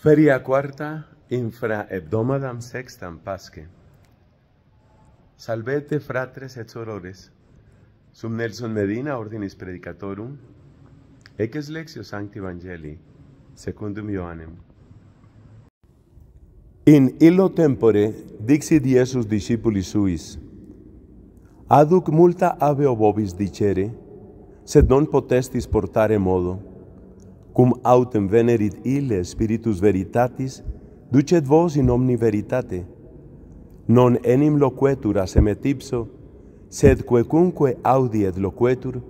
Feria quarta infra hebdomadam sextam pasque. Salvete fratres et sorores. Sum Nelson Medina ordinis predicatorum. Eques lexio sancti evangelii secundum Ioannem. In illo tempore dixit Iesus discipulis suis. Aduc multa aveo bovis dicere, sed non potestis portare modo cum autem venerit ille spiritus veritatis, ducet vos in omni veritate. Non enim loquetur asemet ipso, sed quecunque audiet loquetur,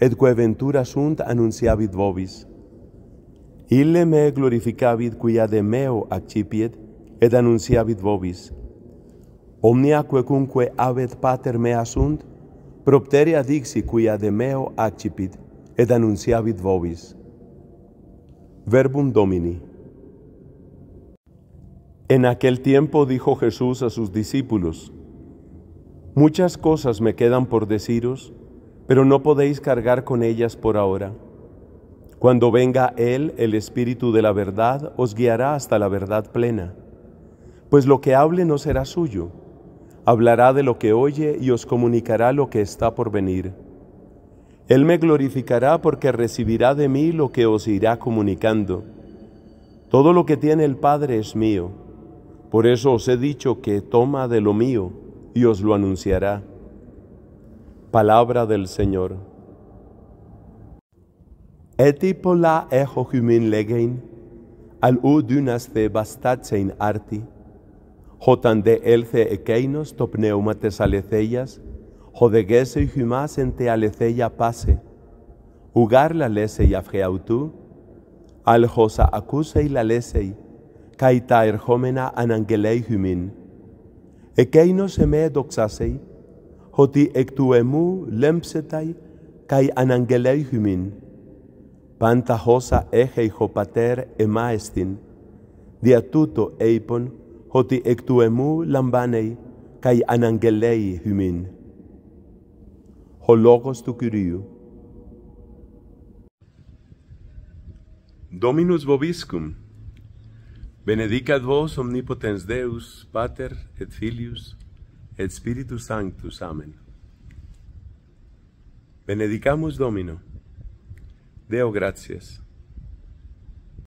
et que ventura sunt annunciabit vobis. Ille me glorificabit quia de meo accipiet, et annunciabit vobis. Omnia quecunque abet pater mea sunt, propteria dixi quia de meo accipit, et annunciabit vobis. Verbum Domini. En aquel tiempo dijo Jesús a sus discípulos, Muchas cosas me quedan por deciros, pero no podéis cargar con ellas por ahora. Cuando venga Él, el Espíritu de la verdad, os guiará hasta la verdad plena, pues lo que hable no será suyo, hablará de lo que oye y os comunicará lo que está por venir él me glorificará porque recibirá de mí lo que os irá comunicando. Todo lo que tiene el Padre es mío. Por eso os he dicho que toma de lo mío y os lo anunciará. Palabra del Señor. Etipola al u dunas de arti, jotan de elce ekeinos topneumates Χοδεγέσαι εν τε αλεθέια πάσε. Ουγάρ λαλέσαι αυχέ αυτού, αλχόσα ακούσαι λαλέσαι, καί τα ερχόμενα αναγγελέι χυμήν. Εκείνος εμέ εδοξάσαι, ότι εκ του εμού λέμψεται καί αναγγελέι χυμήν. Πάντα χώσα χω πατέρ εμά εστιν, δια τούτο έϊπον ότι εκ του εμού λαμβάνει καί αναγγελέι χυμήν. o Logos tu Curiu. Dominus Vobiscum, benedicat vos omnipotens Deus, Pater et Filius, et Spiritus Sanctus, Amen. Benedicamus Domino, Deo gratias.